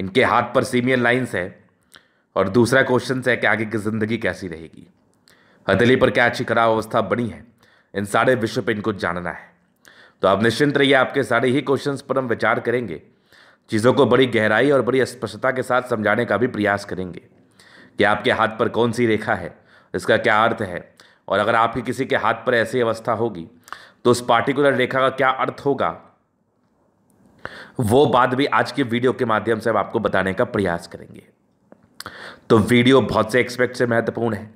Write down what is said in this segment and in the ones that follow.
इनके हाथ पर सीमियन लाइंस है और दूसरा क्वेश्चन है कि आगे की ज़िंदगी कैसी रहेगी हथेली पर क्या अच्छी खराब अवस्था बनी है इन सारे विषय पर इनको जानना है तो आप निश्चिंत रहिए आपके सारे ही क्वेश्चंस पर हम विचार करेंगे चीज़ों को बड़ी गहराई और बड़ी स्पष्टता के साथ समझाने का भी प्रयास करेंगे कि आपके हाथ पर कौन सी रेखा है इसका क्या अर्थ है और अगर आपकी किसी के हाथ पर ऐसी अवस्था होगी तो उस पार्टिकुलर रेखा का क्या अर्थ होगा वो बात भी आज की वीडियो के माध्यम से हम आपको बताने का प्रयास करेंगे तो वीडियो बहुत से एक्सपेक्ट से महत्वपूर्ण है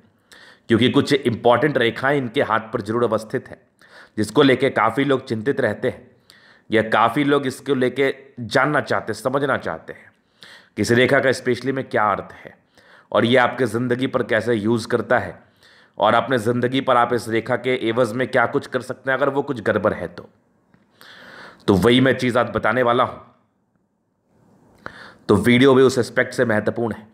क्योंकि कुछ इंपॉर्टेंट रेखाएं इनके हाथ पर जरूर अवस्थित है जिसको लेके काफ़ी लोग चिंतित रहते हैं या काफ़ी लोग इसको लेके जानना चाहते हैं समझना चाहते हैं कि इस रेखा का स्पेशली में क्या अर्थ है और ये आपके ज़िंदगी पर कैसे यूज़ करता है और अपने ज़िंदगी पर आप इस रेखा के एवज़ में क्या कुछ कर सकते हैं अगर वो कुछ गड़बड़ है तो तो वही मैं चीज़ आज बताने वाला हूं तो वीडियो भी उस एस्पेक्ट से महत्वपूर्ण है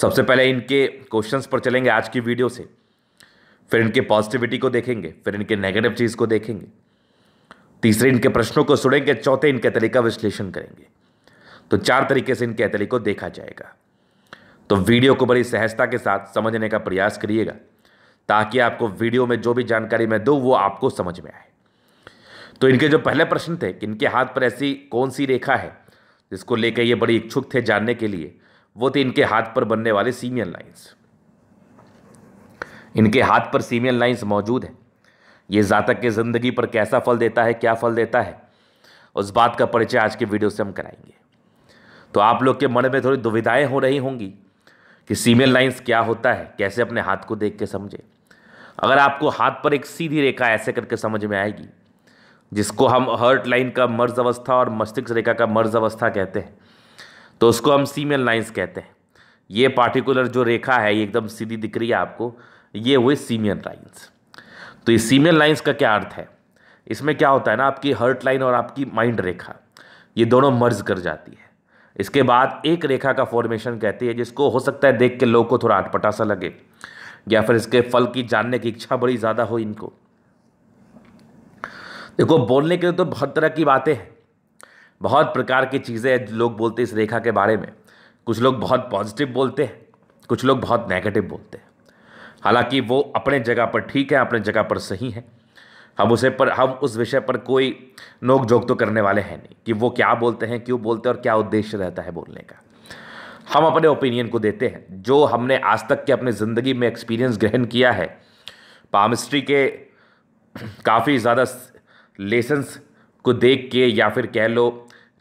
सबसे पहले इनके क्वेश्चंस पर चलेंगे आज की वीडियो से फिर इनके पॉजिटिविटी को देखेंगे फिर इनके नेगेटिव चीज़ को देखेंगे तीसरे इनके प्रश्नों को सुनेंगे चौथे इनके तरीका विश्लेषण करेंगे तो चार तरीके से इनके एथली को देखा जाएगा तो वीडियो को बड़ी सहजता के साथ समझने का प्रयास करिएगा ताकि आपको वीडियो में जो भी जानकारी मैं दूँ वो आपको समझ में आए तो इनके जो पहले प्रश्न थे कि इनके हाथ पर ऐसी कौन सी रेखा है जिसको लेकर ये बड़े इच्छुक थे जानने के लिए वो थे इनके हाथ पर बनने वाले सीमियल लाइन्स इनके हाथ पर सीमियल लाइन्स मौजूद हैं ये जातक के ज़िंदगी पर कैसा फल देता है क्या फल देता है उस बात का परिचय आज के वीडियो से हम कराएंगे तो आप लोग के मन में थोड़ी दुविधाएं हो रही होंगी कि सीमियल लाइन्स क्या होता है कैसे अपने हाथ को देख के समझें अगर आपको हाथ पर एक सीधी रेखा ऐसे करके समझ में आएगी जिसको हम हर्ट लाइन का मर्ज अवस्था और मस्तिष्क रेखा का मर्ज अवस्था कहते हैं तो उसको हम सीमेल लाइन्स कहते हैं ये पार्टिकुलर जो रेखा है ये एकदम सीधी दिख रही है आपको ये हुए सीमियन लाइन्स तो ये सीमियन लाइन्स का क्या अर्थ है इसमें क्या होता है ना आपकी हर्ट लाइन और आपकी माइंड रेखा ये दोनों मर्ज कर जाती है इसके बाद एक रेखा का फॉर्मेशन कहती है जिसको हो सकता है देख के लोग को थोड़ा अटपटा सा लगे या फिर इसके फल की जानने की इच्छा बड़ी ज़्यादा हो इनको देखो बोलने के लिए तो बहुत तरह की बातें हैं बहुत प्रकार की चीज़ें हैं लोग बोलते हैं इस रेखा के बारे में कुछ लोग बहुत पॉजिटिव बोलते हैं कुछ लोग बहुत नेगेटिव बोलते हैं हालांकि वो अपने जगह पर ठीक है अपने जगह पर सही है हम उसे पर हम उस विषय पर कोई नोक झोंक तो करने वाले हैं नहीं कि वो क्या बोलते हैं क्यों बोलते हैं और क्या उद्देश्य रहता है बोलने का हम अपने ओपिनियन को देते हैं जो हमने आज तक के अपने ज़िंदगी में एक्सपीरियंस ग्रहण किया है पामिस्ट्री के काफ़ी ज़्यादा लेसन्स को देख के या फिर कह लो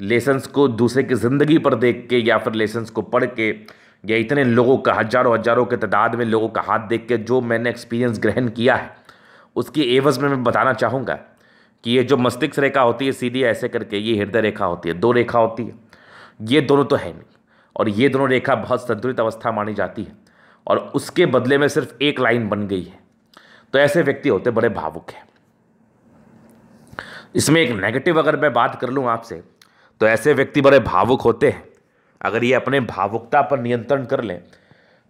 लेसन्स को दूसरे की ज़िंदगी पर देख के या फिर लेसन्स को पढ़ के या इतने लोगों का हज़ारों हज़ारों के तादाद में लोगों का हाथ देख के जो मैंने एक्सपीरियंस ग्रहण किया है उसकी एवज़ में मैं बताना चाहूँगा कि ये जो मस्तिष्क रेखा होती है सीधी ऐसे करके ये हृदय रेखा होती है दो रेखा होती है ये दोनों तो है नहीं और ये दोनों रेखा बहुत संतुलित अवस्था मानी जाती है और उसके बदले में सिर्फ एक लाइन बन गई है तो ऐसे व्यक्ति होते बड़े भावुक हैं इसमें एक नेगेटिव अगर मैं बात कर लूँ आपसे तो ऐसे व्यक्ति बड़े भावुक होते हैं अगर ये अपने भावुकता पर नियंत्रण कर लें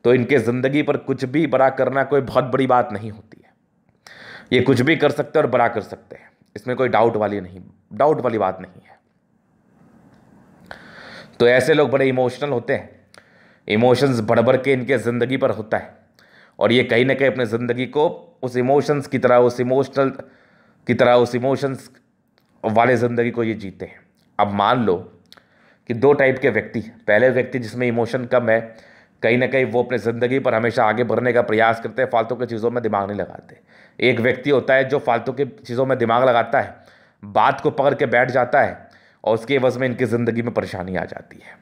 तो इनके ज़िंदगी पर कुछ भी बड़ा करना कोई बहुत बड़ी बात नहीं होती है ये कुछ भी कर सकते हैं और बड़ा कर सकते हैं इसमें कोई डाउट वाली नहीं डाउट वाली बात नहीं है तो ऐसे लोग बड़े इमोशनल होते हैं इमोशंस बढ़ बढ़ के इनके ज़िंदगी पर होता है और ये कहीं ना कहीं अपने ज़िंदगी को उस इमोशंस की तरह उस इमोशनल की तरह उस इमोशंस वाले ज़िंदगी को ये जीते हैं अब मान लो कि दो टाइप के व्यक्ति पहले व्यक्ति जिसमें इमोशन कम है कहीं ना कहीं वो अपने ज़िंदगी पर हमेशा आगे बढ़ने का प्रयास करते हैं फालतू की चीज़ों में दिमाग नहीं लगाते एक व्यक्ति होता है जो फालतू की चीज़ों में दिमाग लगाता है बात को पकड़ के बैठ जाता है और उसके वज में इनकी ज़िंदगी में परेशानी आ जाती है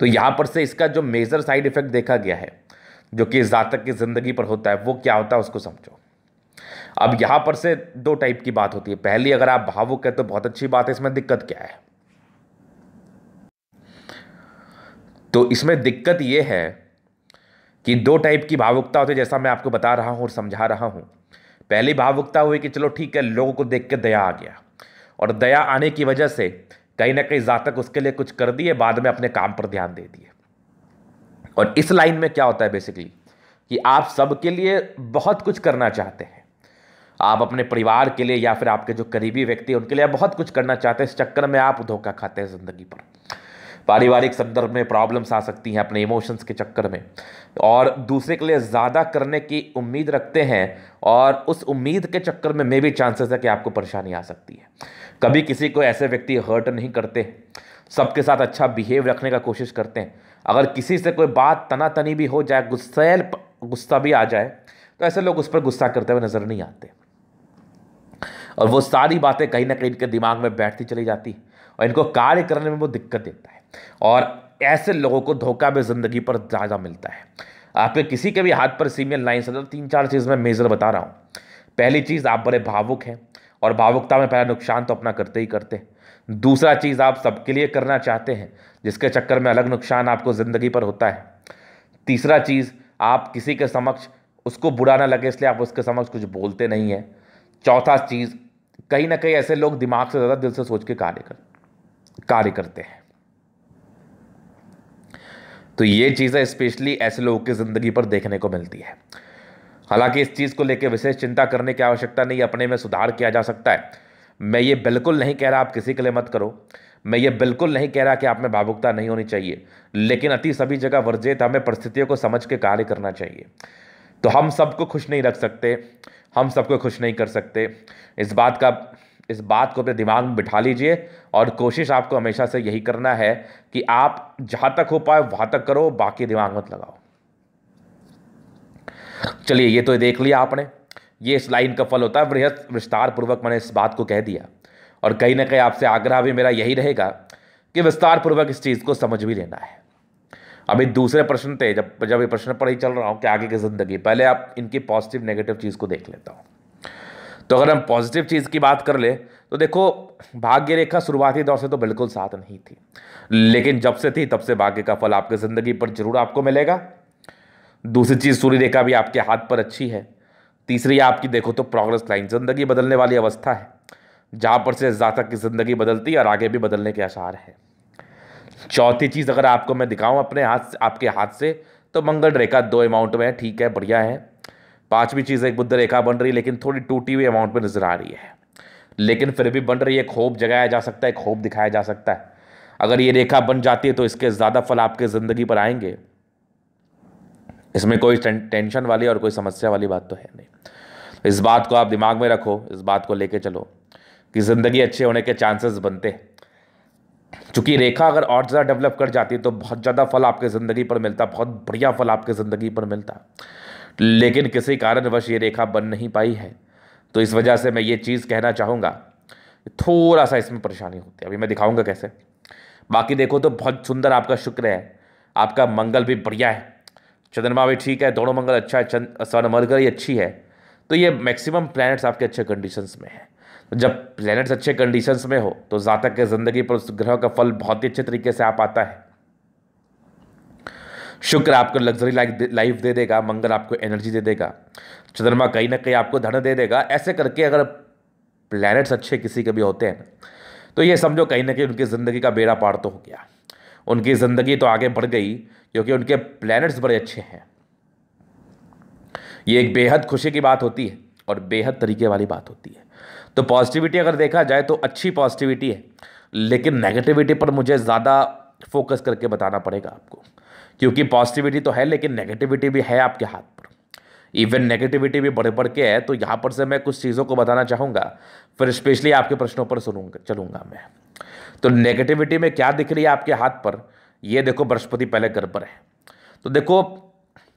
तो यहाँ पर से इसका जो मेजर साइड इफ़ेक्ट देखा गया है जो कि जातक की ज़िंदगी पर होता है वो क्या होता है उसको समझो अब यहाँ पर से दो टाइप की बात होती है पहली अगर आप भावुक हैं तो बहुत अच्छी बात है इसमें दिक्कत क्या है तो इसमें दिक्कत यह है कि दो टाइप की भावुकता होती है जैसा मैं आपको बता रहा हूँ और समझा रहा हूँ पहली भावुकता हुई कि चलो ठीक है लोगों को देख के दया आ गया और दया आने की वजह से कहीं ना कहीं जातक उसके लिए कुछ कर दिए बाद में अपने काम पर ध्यान दे दिए और इस लाइन में क्या होता है बेसिकली कि आप सबके लिए बहुत कुछ करना चाहते हैं आप अपने परिवार के लिए या फिर आपके जो करीबी व्यक्ति हैं उनके लिए आप बहुत कुछ करना चाहते हैं इस चक्कर में आप धोखा खाते हैं ज़िंदगी पर पारिवारिक संदर्भ में प्रॉब्लम्स आ सकती हैं अपने इमोशंस के चक्कर में और दूसरे के लिए ज़्यादा करने की उम्मीद रखते हैं और उस उम्मीद के चक्कर में मे भी चांसेस है कि आपको परेशानी आ सकती है कभी किसी को ऐसे व्यक्ति हर्ट नहीं करते सबके साथ अच्छा बिहेव रखने का कोशिश करते हैं अगर किसी से कोई बात तना तनी भी हो जाए गुस्सेल गुस्सा भी आ जाए तो ऐसे लोग उस पर गुस्सा करते हुए नज़र नहीं आते और वो सारी बातें कहीं ना कहीं इनके दिमाग में बैठती चली जाती और इनको कार्य करने में वो दिक्कत देता है और ऐसे लोगों को धोखा भी ज़िंदगी पर ज़्यादा मिलता है आपके किसी के भी हाथ पर सीमियल लाइन से तो तीन चार चीज़ में मेज़र बता रहा हूँ पहली चीज़ आप बड़े भावुक हैं और भावुकता में पहला नुकसान तो अपना करते ही करते हैं दूसरा चीज़ आप सबके लिए करना चाहते हैं जिसके चक्कर में अलग नुकसान आपको ज़िंदगी पर होता है तीसरा चीज़ आप किसी के समक्ष उसको बुरा ना लगे इसलिए आप उसके समक्ष कुछ बोलते नहीं हैं चौथा चीज़ कहीं ना कहीं ऐसे लोग दिमाग से ज़्यादा दिल से सोच के कार्य कर कार्य करते हैं तो ये चीज़ें स्पेशली ऐसे लोगों की ज़िंदगी पर देखने को मिलती है हालांकि इस चीज़ को लेकर विशेष चिंता करने की आवश्यकता नहीं अपने में सुधार किया जा सकता है मैं ये बिल्कुल नहीं कह रहा आप किसी के लिए मत करो मैं ये बिल्कुल नहीं कह रहा कि आप में भावुकता नहीं होनी चाहिए लेकिन अति सभी जगह वर्जित हमें परिस्थितियों को समझ के कार्य करना चाहिए तो हम सबको खुश नहीं रख सकते हम सबको खुश नहीं कर सकते इस बात का इस बात को अपने दिमाग में बिठा लीजिए और कोशिश आपको हमेशा से यही करना है कि आप जहाँ तक हो पाए वहाँ तक करो बाकी दिमाग मत लगाओ चलिए ये तो देख लिया आपने ये इस लाइन का फल होता है बृहद विस्तार पूर्वक मैंने इस बात को कह दिया और कहीं ना कहीं आपसे आग्रह भी मेरा यही रहेगा कि विस्तार पूर्वक इस चीज़ को समझ भी लेना है अभी दूसरे प्रश्न थे जब जब ये प्रश्न पर ही चल रहा हूँ कि आगे की ज़िंदगी पहले आप इनकी पॉजिटिव नेगेटिव चीज़ को देख लेता हूँ तो अगर हम पॉजिटिव चीज़ की बात कर ले तो देखो भाग्य रेखा शुरुआती दौर से तो बिल्कुल साथ नहीं थी लेकिन जब से थी तब से भाग्य का फल आपकी ज़िंदगी पर जरूर आपको मिलेगा दूसरी चीज़ सूर्य रेखा भी आपके हाथ पर अच्छी है तीसरी आपकी देखो तो प्रोग्रेस लाइन ज़िंदगी बदलने वाली अवस्था है जहाँ पर से ज़्यादा की ज़िंदगी बदलती है और आगे भी बदलने के आसार है चौथी चीज़ अगर आपको मैं दिखाऊं अपने हाथ आपके हाथ से तो मंगल रेखा दो अमाउंट में है ठीक है बढ़िया है पांचवी चीज़ एक बुद्ध रेखा बन रही है लेकिन थोड़ी टूटी हुई अमाउंट में नज़र आ रही है लेकिन फिर भी बन रही है खोप जगाया जा सकता है खोप दिखाया जा सकता है अगर ये रेखा बन जाती है तो इसके ज़्यादा फल आपके ज़िंदगी पर आएंगे इसमें कोई टेंशन वाली और कोई समस्या वाली बात तो है नहीं इस बात को आप दिमाग में रखो इस बात को लेके चलो कि ज़िंदगी अच्छे होने के चांसेस बनते हैं चूँकि रेखा अगर और ज़्यादा डेवलप कर जाती तो बहुत ज़्यादा फल आपके ज़िंदगी पर मिलता बहुत बढ़िया फल आपके ज़िंदगी पर मिलता लेकिन किसी कारणवश ये रेखा बन नहीं पाई है तो इस वजह से मैं ये चीज़ कहना चाहूँगा थोड़ा सा इसमें परेशानी होती है अभी मैं दिखाऊँगा कैसे बाकी देखो तो बहुत सुंदर आपका शुक्र है आपका मंगल भी बढ़िया है चंद्रमा भी ठीक है दोनों मंगल अच्छा है चंद स्वर्ण मरकर अच्छी है तो ये मैक्सिमम प्लैनेट्स आपके अच्छे कंडीशंस में हैं जब प्लैनेट्स अच्छे कंडीशंस में हो तो जातक के ज़िंदगी पर उस ग्रह का फल बहुत ही अच्छे तरीके से आ पाता है शुक्र आपको लग्जरी लाइफ दे देगा मंगल आपको एनर्जी दे देगा चंद्रमा कहीं ना कहीं आपको धन दे देगा ऐसे करके अगर प्लैनेट्स अच्छे किसी के भी होते हैं तो ये समझो कहीं ना कहीं उनकी ज़िंदगी का बेड़ा पार तो हो गया उनकी ज़िंदगी तो आगे बढ़ गई क्योंकि उनके प्लैनेट्स बड़े अच्छे हैं ये एक बेहद खुशी की बात होती है और बेहद तरीके वाली बात होती है तो पॉजिटिविटी अगर देखा जाए तो अच्छी पॉजिटिविटी है लेकिन नेगेटिविटी पर मुझे ज़्यादा फोकस करके बताना पड़ेगा आपको क्योंकि पॉजिटिविटी तो है लेकिन नेगेटिविटी भी है आपके हाथ पर इवन नेगेटिविटी भी बढ़ बढ़ के है तो यहाँ पर से मैं कुछ चीज़ों को बताना चाहूँगा फिर स्पेशली आपके प्रश्नों पर सुनूंगा चलूँगा मैं तो नेगेटिविटी में क्या दिख रही है आपके हाथ पर ये देखो बृहस्पति पहले घर पर है तो देखो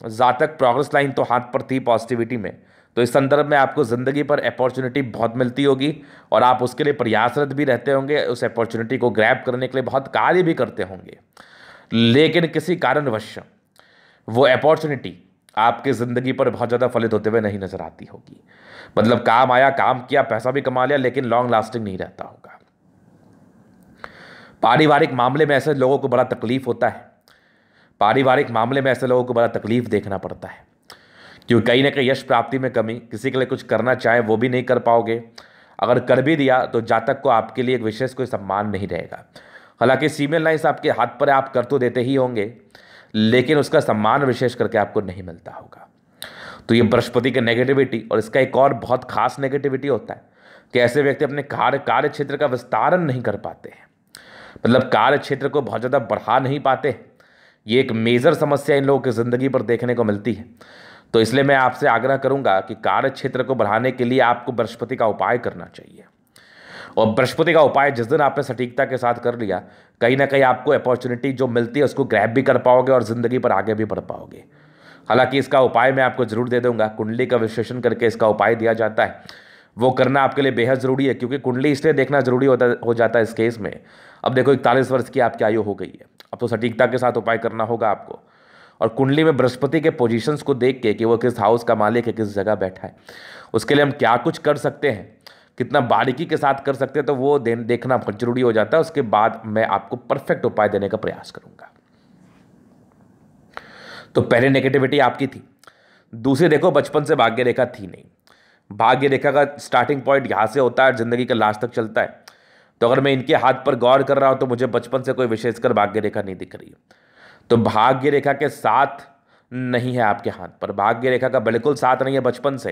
जातक प्रोग्रेस लाइन तो हाथ पर थी पॉजिटिविटी में तो इस संदर्भ में आपको ज़िंदगी पर अपॉर्चुनिटी बहुत मिलती होगी और आप उसके लिए प्रयासरत भी रहते होंगे उस अपॉर्चुनिटी को ग्रैब करने के लिए बहुत कार्य भी करते होंगे लेकिन किसी कारणवश वो अपॉर्चुनिटी आपकी ज़िंदगी पर बहुत ज़्यादा फलित होते हुए नहीं नज़र आती होगी मतलब काम आया काम किया पैसा भी कमा लिया लेकिन लॉन्ग लास्टिंग नहीं रहता होगा पारिवारिक मामले में ऐसे लोगों को बड़ा तकलीफ होता है पारिवारिक मामले में ऐसे लोगों को बड़ा तकलीफ देखना पड़ता है क्योंकि कहीं ना कहीं यश प्राप्ति में कमी किसी के लिए कुछ करना चाहे वो भी नहीं कर पाओगे अगर कर भी दिया तो जातक को आपके लिए एक विशेष कोई सम्मान नहीं रहेगा हालांकि सीमेल लाइन्स आपके हाथ पर आप कर तो देते ही होंगे लेकिन उसका सम्मान विशेष करके आपको नहीं मिलता होगा तो ये बृहस्पति की नेगेटिविटी और इसका एक और बहुत खास नेगेटिविटी होता है कि ऐसे व्यक्ति अपने कार्य कार्य क्षेत्र का विस्तारण नहीं कर पाते हैं मतलब कार्य क्षेत्र को बहुत ज़्यादा बढ़ा नहीं पाते ये एक मेजर समस्या इन लोगों की ज़िंदगी पर देखने को मिलती है तो इसलिए मैं आपसे आग्रह करूंगा कि कार्य क्षेत्र को बढ़ाने के लिए आपको बृहस्पति का उपाय करना चाहिए और बृहस्पति का उपाय जिस दिन आपने सटीकता के साथ कर लिया कहीं ना कहीं आपको अपॉर्चुनिटी जो मिलती है उसको ग्रैप भी कर पाओगे और ज़िंदगी पर आगे भी बढ़ पाओगे हालांकि इसका उपाय मैं आपको ज़रूर दे दूंगा कुंडली का विश्लेषण करके इसका उपाय दिया जाता है वो करना आपके लिए बेहद ज़रूरी है क्योंकि कुंडली इसलिए देखना ज़रूरी होता हो जाता है इस केस में अब देखो इकतालीस वर्ष की आपकी आयु हो गई है अब तो सटीकता के साथ उपाय करना होगा आपको और कुंडली में बृहस्पति के पोजीशंस को देख के कि वो किस हाउस का मालिक है किस जगह बैठा है उसके लिए हम क्या कुछ कर सकते हैं कितना बारीकी के साथ कर सकते हैं तो वो देखना बहुत जरूरी हो जाता है उसके बाद मैं आपको परफेक्ट उपाय देने का प्रयास करूंगा तो पहले नेगेटिविटी आपकी थी दूसरी देखो बचपन से भाग्य रेखा थी नहीं भाग्य रेखा का स्टार्टिंग पॉइंट यहाँ से होता है ज़िंदगी का लास्ट तक चलता है तो अगर मैं इनके हाथ पर गौर कर रहा हूँ तो मुझे बचपन से कोई विशेषकर भाग्य रेखा नहीं दिख रही है तो भाग्य रेखा के साथ नहीं है आपके हाथ पर भाग्य रेखा का बिल्कुल साथ नहीं है बचपन से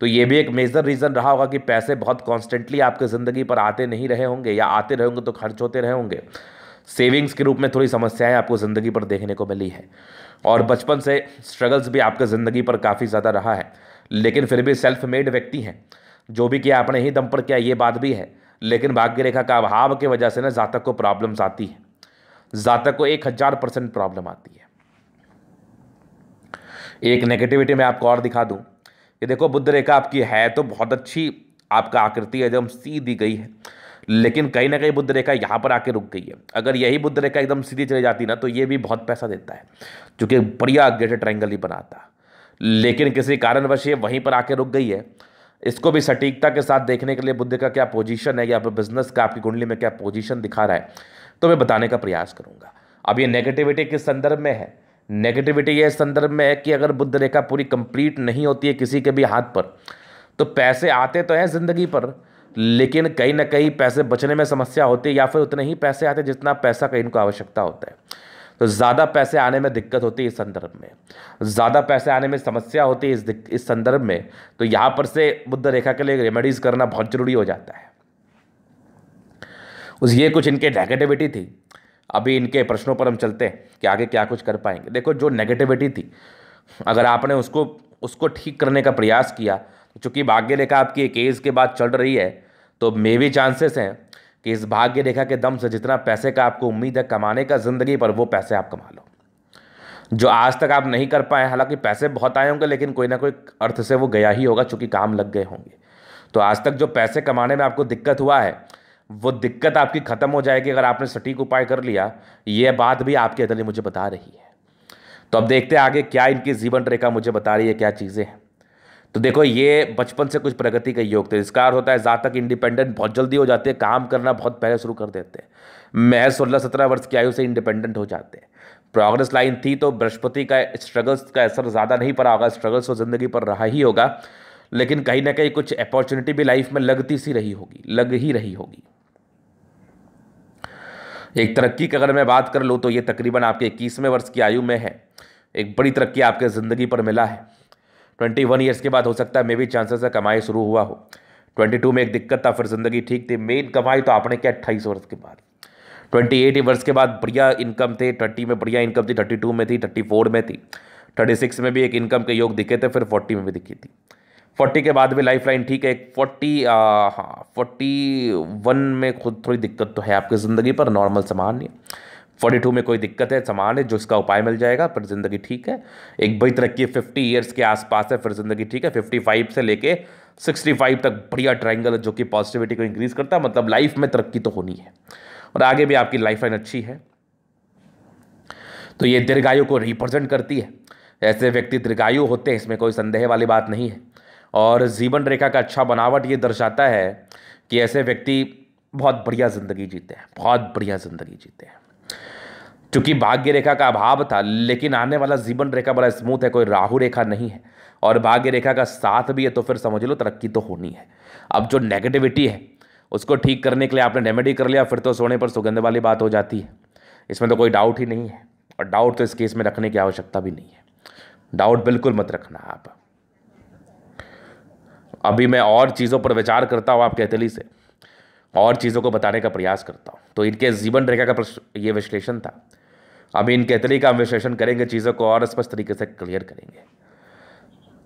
तो ये भी एक मेजर रीज़न रहा होगा कि पैसे बहुत कॉन्स्टेंटली आपके ज़िंदगी पर आते नहीं रहे होंगे या आते रहे होंगे तो खर्च होते रहे होंगे सेविंग्स के रूप में थोड़ी समस्याएं आपको ज़िंदगी पर देखने को मिली है और बचपन से स्ट्रगल्स भी आपके ज़िंदगी पर काफ़ी ज़्यादा रहा है लेकिन फिर भी सेल्फ मेड व्यक्ति हैं जो भी किया आपने ही दम पर किया ये बात भी है लेकिन भाग्य रेखा का अभाव की वजह से ना जातक को प्रॉब्लम्स आती हैं जातक को एक हज़ार परसेंट प्रॉब्लम आती है एक नेगेटिविटी मैं आपको और दिखा दूं कि देखो बुद्ध रेखा आपकी है तो बहुत अच्छी आपका आकृति एकदम सीधी गई है लेकिन कहीं ना कहीं बुद्ध रेखा यहाँ पर आके रुक गई है अगर यही बुद्ध रेखा एकदम सीधी चली जाती ना तो ये भी बहुत पैसा देता है जो कि बढ़िया गेटेड ट्रायंगल ही बनाता लेकिन किसी कारणवश ये वहीं पर आके रुक गई है इसको भी सटीकता के साथ देखने के लिए बुद्ध का क्या पोजीशन है या बिजनेस का आपकी कुंडली में क्या पोजीशन दिखा रहा है तो मैं बताने का प्रयास करूँगा अब ये नेगेटिविटी किस संदर्भ में है नेगेटिविटी ये संदर्भ में है कि अगर बुद्ध रेखा पूरी कंप्लीट नहीं होती है किसी के भी हाथ पर तो पैसे आते तो हैं ज़िंदगी पर लेकिन कहीं ना कहीं पैसे बचने में समस्या होती है या फिर उतने ही पैसे आते जितना पैसा कहीं इनको आवश्यकता होता है तो ज़्यादा पैसे आने में दिक्कत होती है इस संदर्भ में ज़्यादा पैसे आने में समस्या होती है इस इस संदर्भ में तो यहाँ पर से बुद्ध रेखा के लिए रेमेडीज़ करना बहुत ज़रूरी हो जाता है उस ये कुछ इनके नेगेटिविटी थी अभी इनके प्रश्नों पर हम चलते हैं कि आगे क्या कुछ कर पाएंगे देखो जो नेगेटिविटी थी अगर आपने उसको उसको ठीक करने का प्रयास किया तो चूँकि भाग्य रेखा आपकी केस के बाद चल रही है तो मे भी चांसेस हैं कि इस भाग्य रेखा के दम से जितना पैसे का आपको उम्मीद है कमाने का ज़िंदगी पर वो पैसे आप कमा लो जो आज तक आप नहीं कर पाए हालांकि पैसे बहुत आए होंगे लेकिन कोई ना कोई अर्थ से वो गया ही होगा चूँकि काम लग गए होंगे तो आज तक जो पैसे कमाने में आपको दिक्कत हुआ है वो दिक्कत आपकी ख़त्म हो जाएगी अगर आपने सटीक उपाय कर लिया ये बात भी आपकी अदली मुझे बता रही है तो अब देखते हैं आगे क्या इनकी जीवन रेखा मुझे बता रही है क्या चीज़ें हैं तो देखो ये बचपन से कुछ प्रगति का योग थे इसका अर्थ होता है ज़्यादा तक इंडिपेंडेंट बहुत जल्दी हो जाते हैं काम करना बहुत पहले शुरू कर देते हैं महज सोलह सत्रह वर्ष की आयु से इंडिपेंडेंट हो जाते हैं प्रोग्रेस लाइन थी तो बृहस्पति का स्ट्रगल्स का असर ज़्यादा नहीं पड़ा होगा स्ट्रगल्स तो ज़िंदगी पर रहा ही होगा लेकिन कहीं ना कहीं कुछ अपॉर्चुनिटी भी लाइफ में लगती सी रही होगी लग ही रही होगी एक तरक्की की अगर मैं बात कर लूँ तो ये तकरीबन आपके इक्कीसवें वर्ष की आयु में है एक बड़ी तरक्की आपके ज़िंदगी पर मिला है ट्वेंटी वन ईयर्स के बाद हो सकता है मे भी चांसेस है कमाई शुरू हुआ हो ट्वेंटी टू में एक दिक्कत था फिर ज़िंदगी ठीक थी मेन कमाई तो आपने क्या अट्ठाईस वर्ष के बाद ट्वेंटी एट वर्ष के बाद बढ़िया इनकम थे थर्टी में बढ़िया इनकम थी थर्टी टू में थी थर्टी फोर में थी थर्टी सिक्स में भी एक इनकम के योग दिखे थे फिर फोर्टी में भी दिखी थी फोर्टी के बाद भी लाइफ लाइन ठीक है फोर्टी हाँ फोर्टी वन में खुद थोड़ी दिक्कत तो है आपकी ज़िंदगी पर नॉर्मल सामान नहीं फोर्टी टू में कोई दिक्कत है सामान है जो इसका उपाय मिल जाएगा पर ज़िंदगी ठीक है एक बड़ी तरक्की फिफ्टी ईयर्स के आसपास है फिर ज़िंदगी ठीक है फिफ्टी फाइव से लेके सिक्सटी फाइव तक बढ़िया ट्राइंगल है जो कि पॉजिटिविटी को इंक्रीज़ करता है मतलब लाइफ में तरक्की तो होनी है और आगे भी आपकी लाइफ लाइन अच्छी है तो ये दीर्घायु को रिप्रेजेंट करती है ऐसे व्यक्ति दीर्घायु होते हैं इसमें कोई संदेह वाली बात नहीं है और जीवन रेखा का अच्छा बनावट ये दर्शाता है कि ऐसे व्यक्ति बहुत बढ़िया ज़िंदगी जीते हैं बहुत बढ़िया ज़िंदगी जीते हैं चूंकि भाग्य रेखा का अभाव था लेकिन आने वाला जीवन रेखा बड़ा स्मूथ है कोई राहु रेखा नहीं है और भाग्य रेखा का साथ भी है तो फिर समझ लो तरक्की तो होनी है अब जो नेगेटिविटी है उसको ठीक करने के लिए आपने रेमेडी कर लिया फिर तो सोने पर सुगंध वाली बात हो जाती है इसमें तो कोई डाउट ही नहीं है और डाउट तो इस केस में रखने की आवश्यकता भी नहीं है डाउट बिल्कुल मत रखना आप अभी मैं और चीज़ों पर विचार करता हूँ आपके अतली से और चीज़ों को बताने का प्रयास करता हूँ तो इनके जीवन रेखा का ये विश्लेषण था अभी इनके अतली का हम विश्लेषण करेंगे चीज़ों को और स्पष्ट तरीके से क्लियर करेंगे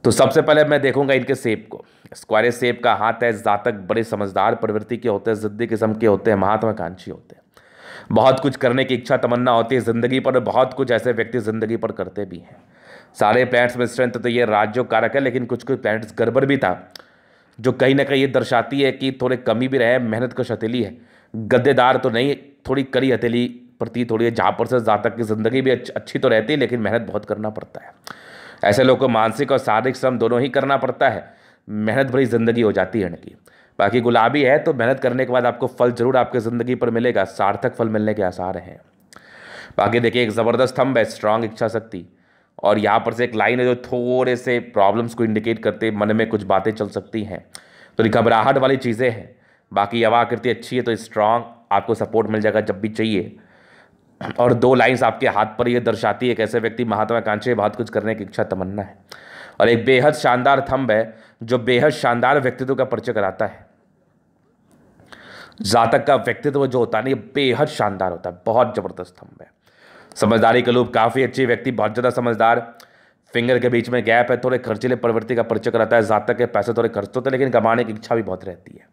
तो सबसे पहले मैं देखूंगा इनके सेब को स्क्वायर सेब का हाथ है जातक बड़े समझदार प्रवृत्ति के होते हैं जिद्दी किस्म के होते हैं महात्माकांक्षी होते हैं बहुत कुछ करने की इच्छा तमन्ना होती है ज़िंदगी पर बहुत कुछ ऐसे व्यक्ति ज़िंदगी पर करते भी हैं सारे प्लैनेट्स में स्ट्रेंथ तो ये राज्यों कारक है लेकिन कुछ कुछ प्लैनेट्स गड़बड़ भी था जो कहीं ना कहीं ये दर्शाती है कि थोड़े कमी भी रहे मेहनत कुछ हथेली है गद्देदार तो नहीं थोड़ी कड़ी हथेली प्रतीत थोड़ी है जहाँ पर से ज़्यादा की ज़िंदगी भी अच्छी तो रहती है लेकिन मेहनत बहुत करना पड़ता है ऐसे लोगों को मानसिक और शारीरिक श्रम दोनों ही करना पड़ता है मेहनत भरी ज़िंदगी हो जाती है इनकी बाकी गुलाबी है तो मेहनत करने के बाद आपको फल जरूर आपके ज़िंदगी पर मिलेगा सार्थक फल मिलने के आसार हैं बाकी देखिए एक ज़बरदस्त स्तंभ है स्ट्रांग इच्छा शक्ति और यहाँ पर से एक लाइन है जो थोड़े से प्रॉब्लम्स को इंडिकेट करते मन में कुछ बातें चल सकती हैं तो घबराहट वाली चीज़ें हैं बाकी यवाकृति आकृति अच्छी है तो स्ट्रांग आपको सपोर्ट मिल जाएगा जब भी चाहिए और दो लाइंस आपके हाथ पर यह दर्शाती है एक ऐसे व्यक्ति महात्माकांक्षी बहुत कुछ करने की इच्छा तमन्ना है और एक बेहद शानदार थंब है जो बेहद शानदार व्यक्तित्व का परिचय कराता है जातक का व्यक्तित्व जो होता है ना ये बेहद शानदार होता है बहुत ज़बरदस्त थंब है समझदारी के लोग काफ़ी अच्छे व्यक्ति बहुत ज़्यादा समझदार फिंगर के बीच में गैप है थोड़े खर्चीले प्रवृत्ति का परिचय रहता है जातक के पैसे थोड़े खर्च होते हैं लेकिन कमाने की इच्छा भी बहुत रहती है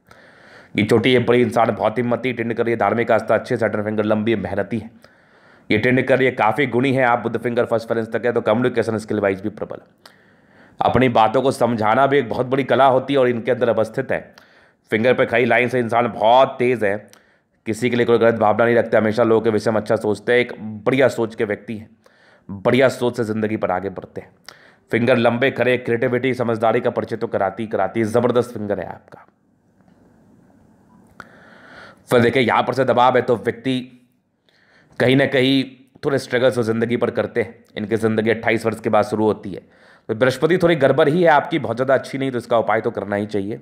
ये छोटी ये बड़ी इंसान बहुत हिम्मती टेंड करिए धार्मिक आस्था अच्छे सेटर फिंगर लंबी है मेहनती है ये टेंड करिए काफ़ी गुणी है आप बुद्ध फिंगर फर्स्ट फ्रेंस तक है तो कम्युनिकेशन स्किल वाइज भी प्रबल अपनी बातों को समझाना भी एक बहुत बड़ी कला होती है और इनके अंदर अवस्थित है फिंगर पर खाई लाइन से इंसान बहुत तेज़ है किसी के लिए कोई गलत भावना नहीं रखते हमेशा लोगों के विषय में अच्छा सोचते हैं एक बढ़िया सोच के व्यक्ति हैं बढ़िया सोच से ज़िंदगी पर आगे बढ़ते हैं फिंगर लंबे करे क्रिएटिविटी समझदारी का परिचय तो कराती कराती ज़बरदस्त फिंगर है आपका फिर देखिए यहाँ पर से दबाव है तो व्यक्ति कहीं ना कहीं थोड़े स्ट्रगल्स वो ज़िंदगी पर करते हैं इनकी ज़िंदगी अट्ठाईस वर्ष के बाद शुरू होती है तो बृहस्पति थोड़ी गड़बड़ ही है आपकी बहुत ज़्यादा अच्छी नहीं तो इसका उपाय तो करना ही चाहिए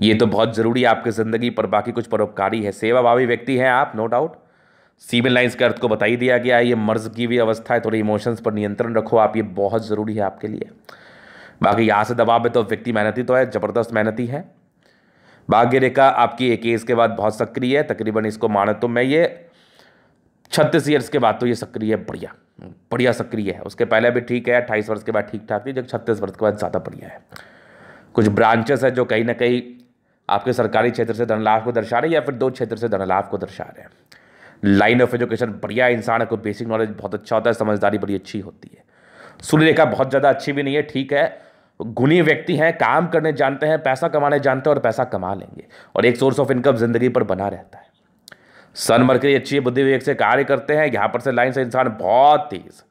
ये तो बहुत ज़रूरी है आपकी ज़िंदगी पर बाकी कुछ परोपकारी है सेवाभावी व्यक्ति हैं आप नो डाउट सिविल लाइन्स के अर्थ को बता ही दिया गया है ये मर्ज की भी अवस्था है थोड़ी इमोशंस पर नियंत्रण रखो आप ये बहुत ज़रूरी है आपके लिए बाकी यहाँ से दबाव में तो व्यक्ति मेहनती तो है ज़बरदस्त मेहनती है भाग्य रेखा आपकी एक एज के बाद बहुत सक्रिय है तकरीबन इसको माने तो मैं ये छत्तीस ईयर्स के बाद तो ये सक्रिय है बढ़िया बढ़िया सक्रिय है उसके पहले भी ठीक है अट्ठाईस वर्ष के बाद ठीक ठाक थी जब छत्तीस वर्ष के बाद ज़्यादा बढ़िया है कुछ ब्रांचेस है जो कहीं ना कहीं आपके सरकारी क्षेत्र से धनलाभ को दर्शा रहे हैं या फिर दो क्षेत्र से धनलाभ को दर्शा रहे हैं लाइन ऑफ एजुकेशन बढ़िया इंसान है कोई बेसिक नॉलेज बहुत अच्छा होता है समझदारी बड़ी अच्छी होती है सूर्य रेखा बहुत ज़्यादा अच्छी भी नहीं है ठीक है गुणी व्यक्ति हैं काम करने जानते हैं पैसा कमाने जानते हैं और पैसा कमा लेंगे और एक सोर्स ऑफ इनकम ज़िंदगी पर बना रहता है सन मरकरी अच्छी बुद्धि विवेक से कार्य करते हैं यहाँ पर से लाइन से इंसान बहुत तेज़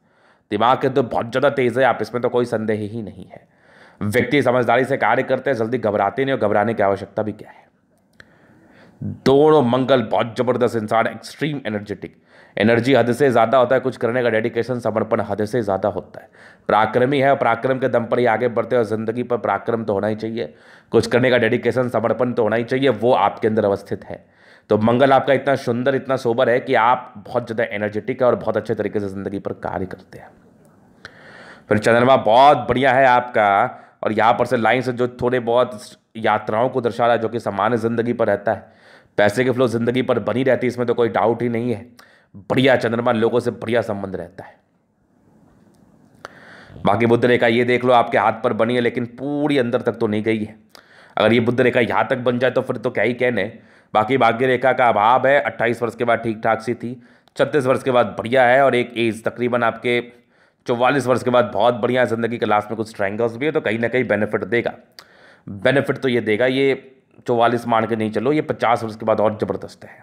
दिमाग के तो बहुत ज़्यादा तेज़ है आप इसमें तो कोई संदेह ही नहीं है व्यक्ति समझदारी से कार्य करते हैं जल्दी घबराते नहीं और घबराने की आवश्यकता भी क्या है दोनों मंगल बहुत जबरदस्त इंसान एक्सट्रीम एनर्जेटिक एनर्जी हद से ज़्यादा होता है कुछ करने का डेडिकेशन समर्पण हद से ज़्यादा होता है पराक्रमी है और पराक्रम के दम पर ही आगे बढ़ते हैं और ज़िंदगी पर पराक्रम तो होना ही चाहिए कुछ करने का डेडिकेशन समर्पण तो होना ही चाहिए वो आपके अंदर अवस्थित है तो मंगल आपका इतना सुंदर इतना सोबर है कि आप बहुत ज़्यादा एनर्जेटिक है और बहुत अच्छे तरीके से ज़िंदगी पर कार्य करते हैं फिर चंद्रमा बहुत बढ़िया है आपका और यहाँ पर से लाइन से जो थोड़े बहुत यात्राओं को दर्शा रहा है जो कि सामान्य ज़िंदगी पर रहता है पैसे की फ्लो ज़िंदगी पर बनी रहती है इसमें तो कोई डाउट ही नहीं है बढ़िया चंद्रमा लोगों से बढ़िया संबंध रहता है बाकी बुद्ध रेखा ये देख लो आपके हाथ पर बनी है लेकिन पूरी अंदर तक तो नहीं गई है अगर ये बुद्ध रेखा यहाँ तक बन जाए तो फिर तो क्या ही कहने बाकी भाग्य रेखा का अभाव है अट्ठाईस वर्ष के बाद ठीक ठाक सी थी छत्तीस वर्ष के बाद बढ़िया है और एक एज तकरीबन आपके चौवालीस वर्ष के बाद बहुत बढ़िया ज़िंदगी के लास्ट में कुछ ट्रैंगल्स भी है तो कहीं ना कहीं बेनिफिट देगा बेनिफिट तो ये देगा ये चौवालीस मान के नहीं चलो ये पचास वर्ष के बाद और ज़बरदस्त है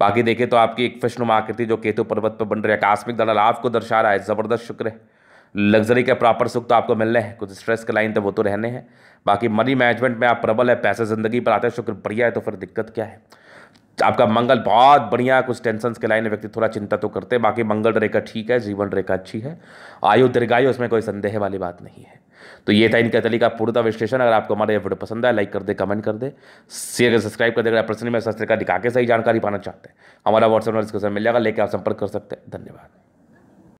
बाकी देखें तो आपकी एक फिशनुमा आकृति जो केतु पर्वत पर बन रही है आकस्मिक दल लाभ को दर्शा रहा है ज़बरदस्त शुक्र है लग्जरी के प्रॉपर सुख तो आपको मिलने हैं कुछ स्ट्रेस के लाइन तो वो तो रहने हैं बाकी मनी मैनेजमेंट में आप प्रबल है पैसे ज़िंदगी पर आते हैं शुक्र बढ़िया है तो फिर दिक्कत क्या है आपका मंगल बहुत बढ़िया कुछ टेंशन के लाइन में व्यक्ति थोड़ा चिंता तो करते हैं बाकी मंगल रेखा ठीक है जीवन रेखा अच्छी है आयु दीर्घायु उसमें कोई संदेह वाली बात नहीं है तो ये था इनका तरीका पूर्णता विश्लेषण अगर आपको हमारा ये वीडियो पसंद आए लाइक कर दे कमेंट कर दे शेयर कर सब्सक्राइब कर दे अगर प्रश्न में शस्त्र का दिखा के सही जानकारी पाना चाहते हैं हमारा व्हाट्सएप नंबर डिस्क्रिप्शन मिल जाएगा लेकर आप संपर्क कर सकते हैं धन्यवाद